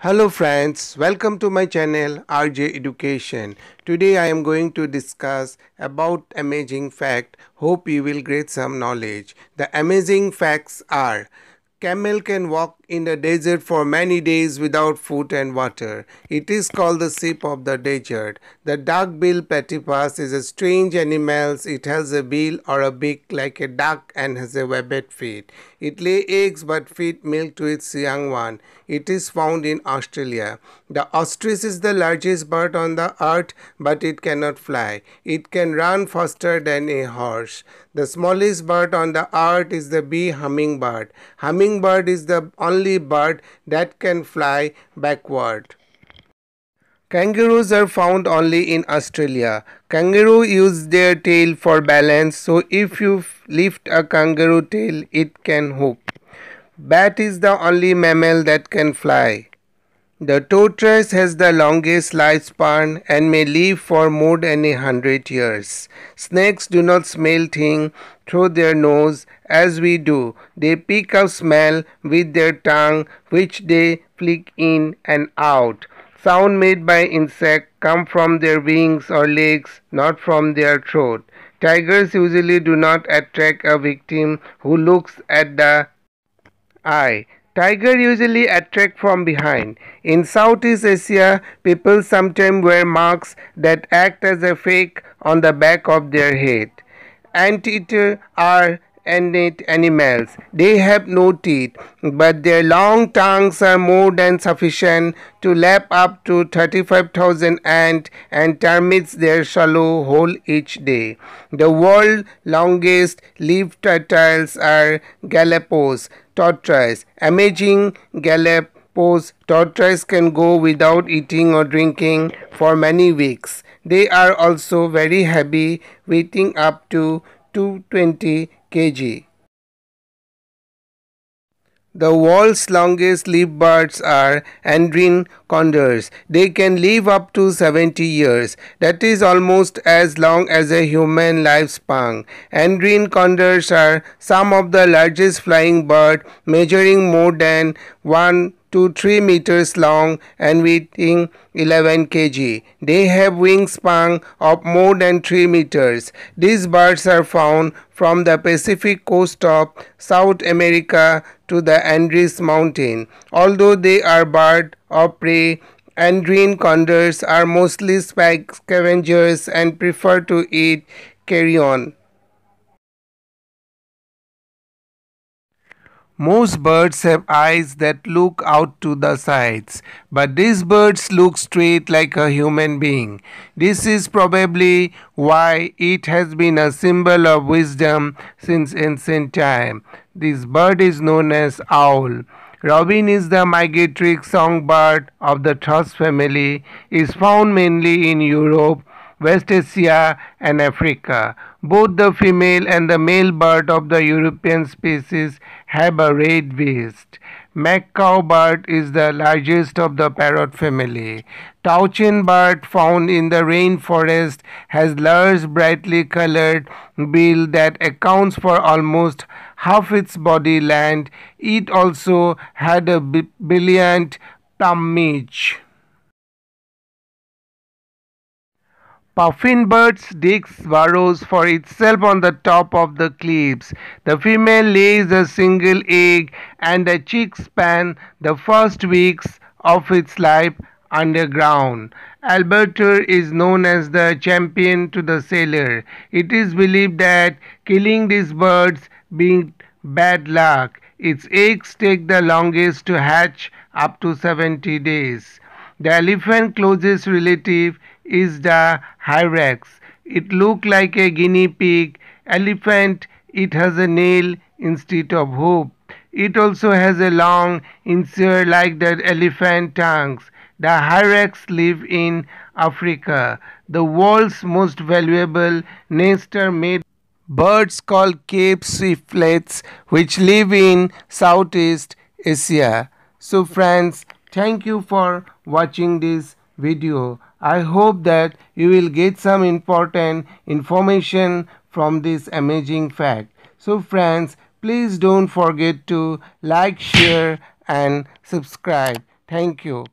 Hello friends, welcome to my channel RJ Education. Today I am going to discuss about amazing fact. Hope you will get some knowledge. The amazing facts are camel can walk in the desert for many days without food and water. It is called the sheep of the desert. The dark-billed platypus is a strange animal. It has a bill or a beak like a duck and has a webbed feet. It lays eggs but feeds milk to its young one. It is found in Australia. The ostrich is the largest bird on the earth but it cannot fly. It can run faster than a horse. The smallest bird on the earth is the bee hummingbird. Humming hummingbird is the only bird that can fly backward. Kangaroos are found only in Australia. Kangaroo use their tail for balance, so if you lift a kangaroo tail, it can hop. Bat is the only mammal that can fly. The tortoise has the longest lifespan and may live for more than a hundred years. Snakes do not smell things through their nose as we do. They pick up smell with their tongue, which they flick in and out. Sound made by insects come from their wings or legs, not from their throat. Tigers usually do not attract a victim who looks at the eye. Tiger usually attack from behind. In Southeast Asia, people sometimes wear marks that act as a fake on the back of their head. Anteater are annate animals. They have no teeth, but their long tongues are more than sufficient to lap up to 35,000 ants and termites their shallow hole each day. The world's longest lived turtles are Galapagos tortoise. Amazing Galapagos tortoise can go without eating or drinking for many weeks. They are also very heavy, weighing up to 220 kg. The world's longest lived birds are Andrine condors. They can live up to 70 years. That is almost as long as a human lifespan. Andrine condors are some of the largest flying birds, measuring more than 1 to 3 meters long and weighing 11 kg. They have wingspan of more than 3 meters. These birds are found from the Pacific coast of South America to the Andes mountain. Although they are bird of prey, Andrine condors are mostly scavengers and prefer to eat carrion. Most birds have eyes that look out to the sides, but these birds look straight like a human being. This is probably why it has been a symbol of wisdom since ancient time. This bird is known as owl. Robin is the migratory songbird of the thrush family, is found mainly in Europe, West Asia and Africa. Both the female and the male bird of the European species have a red waist. bird is the largest of the parrot family. Tauchin bird found in the rainforest has large brightly colored bill that accounts for almost half its body length. It also had a brilliant plumage. Puffin-birds digs burrows for itself on the top of the cliffs. The female lays a single egg and the chicks span the first weeks of its life underground. Alberta is known as the champion to the sailor. It is believed that killing these birds being bad luck. Its eggs take the longest to hatch up to 70 days. The elephant closest relative is the hyrax. It look like a guinea pig. Elephant, it has a nail instead of hoof. It also has a long incisor like the elephant tongues. The hyrax live in Africa. The world's most valuable nests are made birds called Cape swiftlets which live in Southeast Asia. So friends, thank you for watching this video. I hope that you will get some important information from this amazing fact. So friends, please don't forget to like, share and subscribe. Thank you.